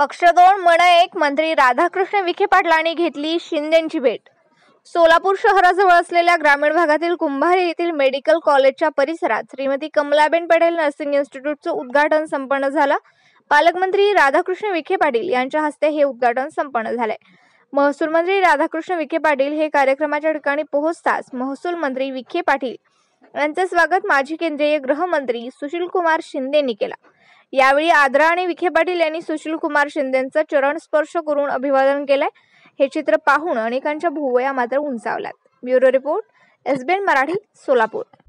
पक्ष दोन मन एक मंत्री राधाकृष्ण विखे पाटलांनी घेतली शिंदेची भेट सोलापूर शहराजवळ असलेल्या ग्रामीण भागातील कुंभारी येथील मेडिकल कॉलेजच्या परिसरात श्रीमती कमलाबेन पटेल नर्सिंग इन्स्टिट्यूटचं उद्घाटन संपन्न झालं पालकमंत्री राधाकृष्ण विखे पाटील यांच्या हस्ते हे उद्घाटन संपन्न झाले महसूल मंत्री राधाकृष्ण विखे पाटील हे कार्यक्रमाच्या ठिकाणी पोहोचताच महसूल मंत्री विखे पाटील यांचे स्वागत माजी केंद्रीय गृहमंत्री सुशील कुमार शिंदेनी केला यावेळी आद्रा आणि विखे पाटील यांनी सुशील कुमार शिंदेचं चरण स्पर्श करून अभिवादन केलंय हे चित्र पाहून अनेकांच्या भुवया मात्र उंचावल्यात bureau report SBN Marathi Solapur